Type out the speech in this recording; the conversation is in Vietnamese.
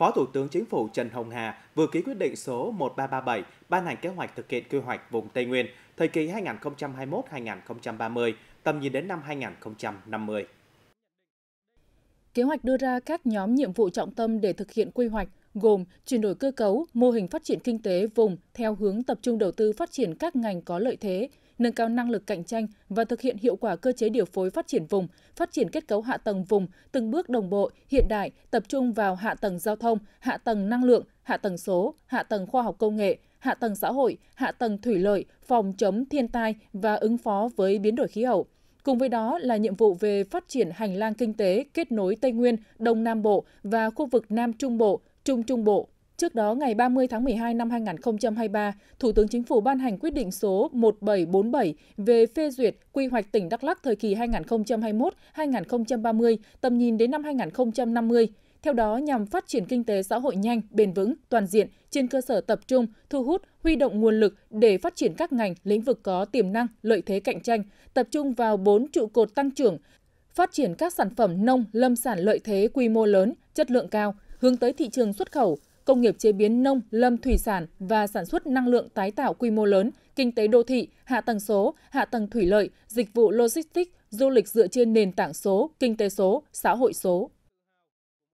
Phó Thủ tướng Chính phủ Trần Hồng Hà vừa ký quyết định số 1337 ban hành kế hoạch thực hiện quy hoạch vùng Tây Nguyên thời kỳ 2021-2030, tầm nhìn đến năm 2050. Kế hoạch đưa ra các nhóm nhiệm vụ trọng tâm để thực hiện quy hoạch gồm chuyển đổi cơ cấu, mô hình phát triển kinh tế vùng theo hướng tập trung đầu tư phát triển các ngành có lợi thế, nâng cao năng lực cạnh tranh và thực hiện hiệu quả cơ chế điều phối phát triển vùng, phát triển kết cấu hạ tầng vùng từng bước đồng bộ, hiện đại, tập trung vào hạ tầng giao thông, hạ tầng năng lượng, hạ tầng số, hạ tầng khoa học công nghệ, hạ tầng xã hội, hạ tầng thủy lợi, phòng chống thiên tai và ứng phó với biến đổi khí hậu. Cùng với đó là nhiệm vụ về phát triển hành lang kinh tế kết nối Tây Nguyên, Đông Nam Bộ và khu vực Nam Trung Bộ, Trung Trung Bộ Trước đó, ngày 30 tháng 12 năm 2023, Thủ tướng Chính phủ ban hành quyết định số 1747 về phê duyệt quy hoạch tỉnh Đắk lắc thời kỳ 2021-2030, tầm nhìn đến năm 2050. Theo đó, nhằm phát triển kinh tế xã hội nhanh, bền vững, toàn diện trên cơ sở tập trung, thu hút, huy động nguồn lực để phát triển các ngành, lĩnh vực có tiềm năng, lợi thế cạnh tranh, tập trung vào bốn trụ cột tăng trưởng, phát triển các sản phẩm nông, lâm sản lợi thế quy mô lớn, chất lượng cao, hướng tới thị trường xuất khẩu, công nghiệp chế biến nông, lâm thủy sản và sản xuất năng lượng tái tạo quy mô lớn, kinh tế đô thị, hạ tầng số, hạ tầng thủy lợi, dịch vụ logistics, du lịch dựa trên nền tảng số, kinh tế số, xã hội số,